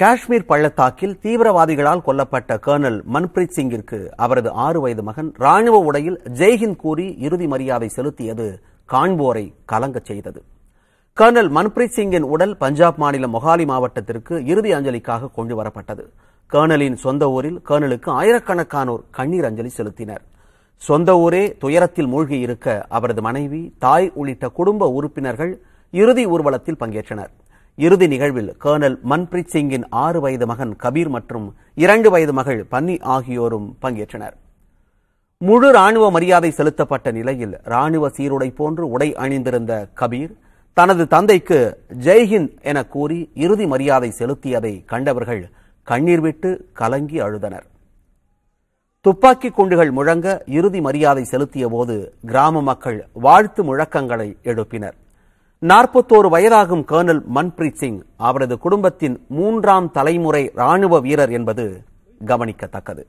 காஷ்மீர் பள்ளத்தாக்கில் தீவிரவாதிகளால் கொல்லப்பட்ட கர்னல் மன்பிரீத் சிங்கிற்கு அவரது ஆறு வயது மகன் ராணுவ உடையில் ஜெய்ஹிந்த் கூறி இறுதி மரியாதை செலுத்தியது காண்போரை கலங்கச் செய்தது கர்னல் மன்பிரீத் சிங்கின் உடல் பஞ்சாப் மாநிலம் மொஹாலி மாவட்டத்திற்கு இறுதி அஞ்சலிக்காக கொண்டு வரப்பட்டது கர்னலின் சொந்த ஊரில் கர்னலுக்கு ஆயிரக்கணக்கானோர் கண்ணீர் அஞ்சலி செலுத்தினர் சொந்த ஊரே துயரத்தில் மூழ்கி இருக்க அவரது மனைவி தாய் உள்ளிட்ட குடும்ப உறுப்பினர்கள் இறுதி ஊர்வலத்தில் பங்கேற்றனர் இறுதி நிகழ்வில் கர்னல் மன்பிரீத் சிங்கின் ஆறு வயது மகன் கபீர் மற்றும் இரண்டு வயது மகள் பன்னி ஆகியோரும் பங்கேற்றனர் முழு ராணுவ மரியாதை செலுத்தப்பட்ட நிலையில் ராணுவ சீருடை போன்று உடை அணிந்திருந்த கபீர் தனது தந்தைக்கு ஜெய்ஹிந்த் என கூறி இறுதி மரியாதை செலுத்தியதை கண்டவர்கள் கண்ணீர் விட்டு கலங்கி அழுதனர் துப்பாக்கி குண்டுகள் முழங்க இறுதி மரியாதை செலுத்திய போது கிராம மக்கள் வாழ்த்து முழக்கங்களை எழுப்பினர் நாற்பத்தோரு வயதாகும் கர்னல் மன்பிரீத் சிங் அவரது குடும்பத்தின் மூன்றாம் தலைமுறை ராணுவ வீரர் என்பது கவனிக்கத்தக்கது